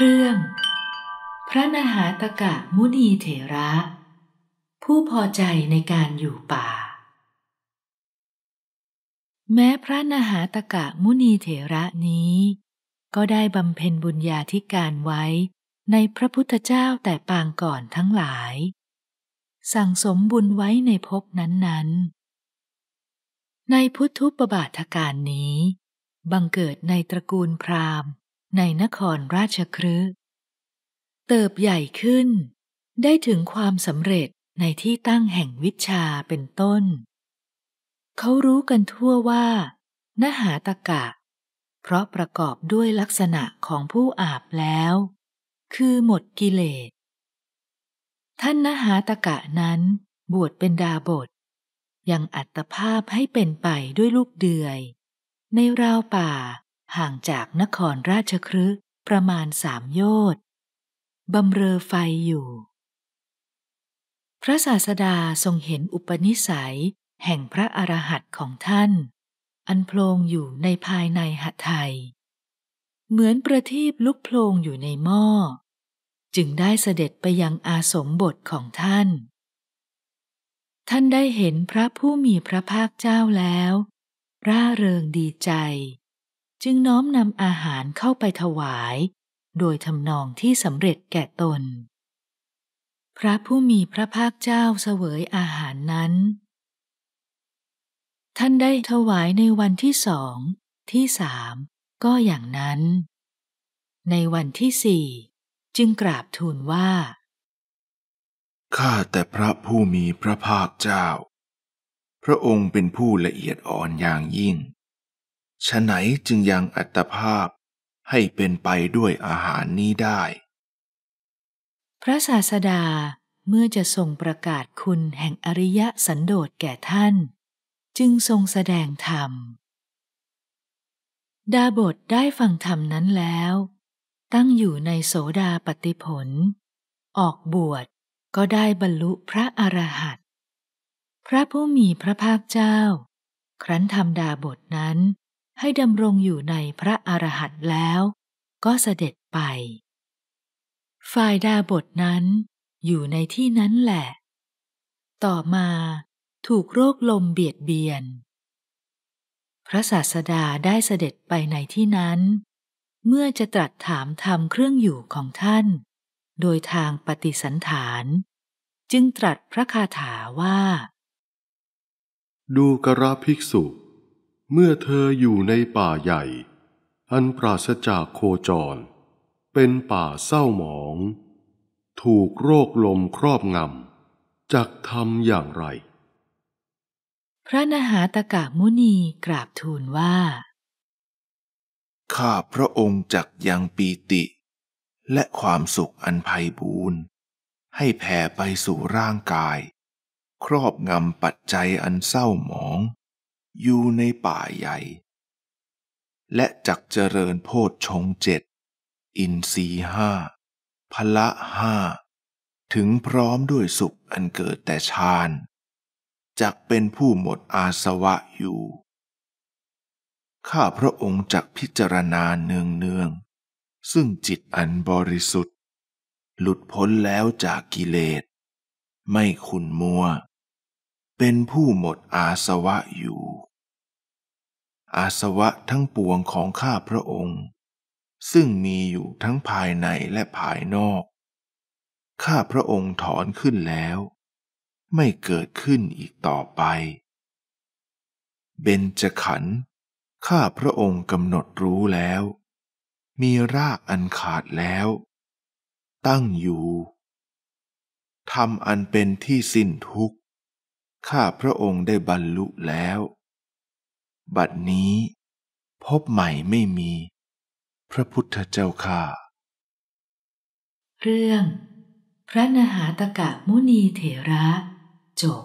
เรื่อง พระนหาตกะมุนีเถระ ผู้พอใจในการอยู่ป่า แม้พระนหาตกะมุนีเถระนี้ ก็ได้บำเพ็ญบุญญาธิการไว้ในพระพุทธเจ้าแต่ปางก่อนทั้งหลาย สั่งสมบุญไว้ในภพนั้นๆ ในพุทธุปบาทการนี้ บังเกิดในตระกูลพราหมณ์ในนครราชครืเติบใหญ่ขึ้น ได้ถึงความสำเร็จในที่ตั้งแห่งวิชาเป็นต้น เขารู้กันทั่วว่า นหาตะกะ เพราะประกอบด้วยลักษณะของผู้อาบแล้ว คือหมดกิเลสท่านนหาตะกะนั้นบวชเป็นดาบท ยังอัตภาพให้เป็นไปด้วยลูกเดือย ในราวป่าห่างจากนครราชครึประมาณสามโยชน์บำเรอไฟอยู่ พระศาสดาทรงเห็นอุปนิสัยแห่งพระอรหันต์ของท่าน อันโพลงอยู่ในภายในหัไทย เหมือนประทีปลุกโพลงอยู่ในหม้อ จึงได้เสด็จไปยังอาสมบทของท่าน ท่านได้เห็นพระผู้มีพระภาคเจ้าแล้ว ร่าเริงดีใจจึงน้อมนำอาหารเข้าไปถวาย โดยทำนองที่สำเร็จแก่ตน พระผู้มีพระภาคเจ้าเสวยอาหารนั้น ท่านได้ถวายในวันที่สองที่สามก็อย่างนั้น ในวันที่สี่จึงกราบทูลว่าข้าแต่พระผู้มีพระภาคเจ้า พระองค์เป็นผู้ละเอียดอ่อนอย่างยิ่งฉะไหนจึงยังอัตภาพให้เป็นไปด้วยอาหารนี้ได้ พระศาสดาเมื่อจะทรงประกาศคุณแห่งอริยสันโดษแก่ท่าน จึงทรงแสดงธรรม ดาบทได้ฟังธรรมนั้นแล้ว ตั้งอยู่ในโสดาปติผล ออกบวชก็ได้บรรลุพระอรหันต์พระผู้มีพระภาคเจ้า ครั้นธรรมดาบทนั้นให้ดำรงอยู่ในพระอรหันต์แล้วก็เสด็จไป ฝ่ายดาบทนั้นอยู่ในที่นั้นแหละ ต่อมาถูกโรคลมเบียดเบียน พระศาสดาได้เสด็จไปในที่นั้น เมื่อจะตรัสถามธรรมเครื่องอยู่ของท่าน โดยทางปฏิสันฐาน จึงตรัสพระคาถาว่า ดูกระภิกษุเมื่อเธออยู่ในป่าใหญ่ อันปราศจากโคจร เป็นป่าเศร้าหมอง ถูกโรคลมครอบงำ จักทำอย่างไร พระนหาตกะมุนีกราบทูลว่า ข้าพระองค์จักยังปีติ และความสุขอันไพ่บูนให้แผ่ไปสู่ร่างกาย ครอบงำปัจจัยอันเศร้าหมองอยู่ในป่าใหญ่ และจักเจริญโพชฌงเจ็ด อินรีห้า พละห้า ถึงพร้อมด้วยสุขอันเกิดแต่ฌานจักเป็นผู้หมดอาสวะอยู่ ข้าพระองค์จักพิจารณาเนืองเนือง ซึ่งจิตอันบริสุทธิ์ หลุดพ้นแล้วจากกิเลสไม่ขุนมัว เป็นผู้หมดอาสวะอยู่อาสวะทั้งปวงของข้าพระองค์ ซึ่งมีอยู่ทั้งภายในและภายนอก ข้าพระองค์ถอนขึ้นแล้ว ไม่เกิดขึ้นอีกต่อไปเบญจขันธ์ข้าพระองค์กำหนดรู้แล้ว มีรากอันขาดแล้ว ตั้งอยู่ทำอันเป็นที่สิ้นทุกข์ ข้าพระองค์ได้บรรลุแล้วบัดนี้พบใหม่ไม่มี พระพุทธเจ้าข้าเรื่องพระนหาตกะมุนีเถระจบ